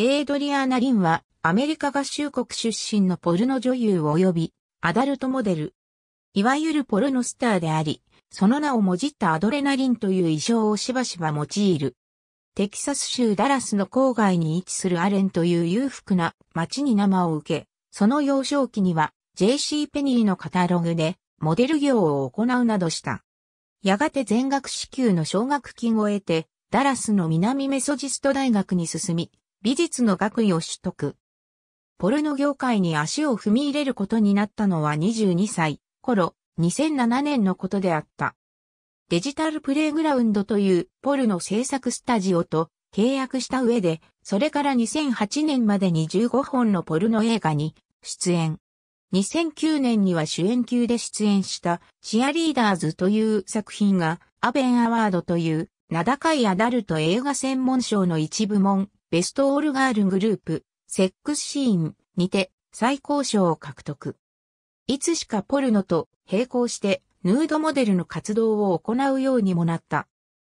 エイドリアーナ・リンは、アメリカ合衆国出身のポルノ女優及び、アダルトモデル。いわゆるポルノスターであり、その名をもじったアドレナリンという衣装をしばしば用いる。テキサス州ダラスの郊外に位置するアレンという裕福な町に生を受け、その幼少期には JC ペニーのカタログでモデル業を行うなどした。やがて全額支給の奨学金を得て、ダラスの南メソジスト大学に進み、美術の学位を取得。ポルノ業界に足を踏み入れることになったのは22歳頃、2007年のことであった。デジタルプレイグラウンドというポルノ制作スタジオと契約した上で、それから2008年までに15本のポルノ映画に出演。2009年には主演級で出演したチアリーダーズという作品がアベンアワードという名高いアダルト映画専門賞の一部門ベストオールガールグループ、セックスシーンにて最高賞を獲得。いつしかポルノと並行してヌードモデルの活動を行うようにもなった。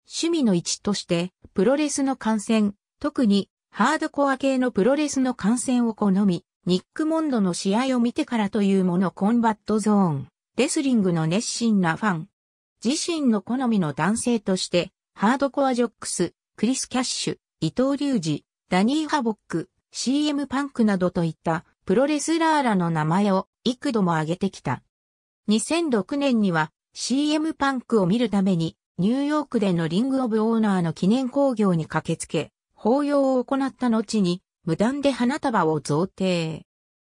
趣味の一として、プロレスの観戦、特にハードコア系のプロレスの観戦を好み、ニック・モンドの試合を見てからというものコンバットゾーン、レスリングの熱心なファン、自身の好みの男性として、ハードコアジョックス、クリス・キャッシュ、伊藤隆二、ダニー・ハボック、CM パンクなどといったプロレスラーらの名前を幾度も挙げてきた。2006年には CM パンクを見るためにニューヨークでのリングオブオーナーの記念興行に駆けつけ、法要を行った後に無断で花束を贈呈。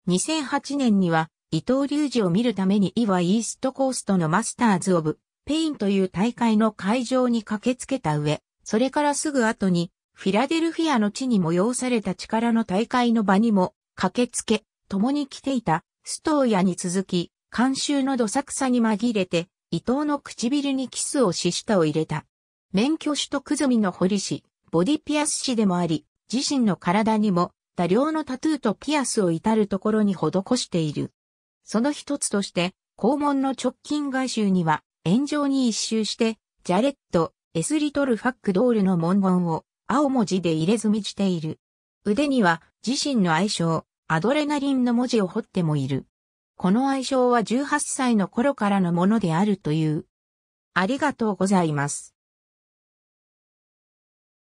2008年には伊藤隆二を見るために岩イーストコーストのマスターズオブペインという大会の会場に駆けつけた上、それからすぐ後にフィラデルフィアの地に催された力の大会の場にも駆けつけ、共に来ていたストーヤに続き、監修のどさくさに紛れて、伊藤の唇にキスをし舌を入れた。免許取得済みの堀氏、ボディピアス氏でもあり、自身の体にも多量のタトゥーとピアスを至るところに施している。その一つとして、肛門の直近外周には、炎上に一周して、ジャレット、エスリトルファックドールの文言を青文字で入れ墨している。腕には自身の愛称、アドレナリンの文字を彫ってもいる。この愛称は18歳の頃からのものであるという。ありがとうございます。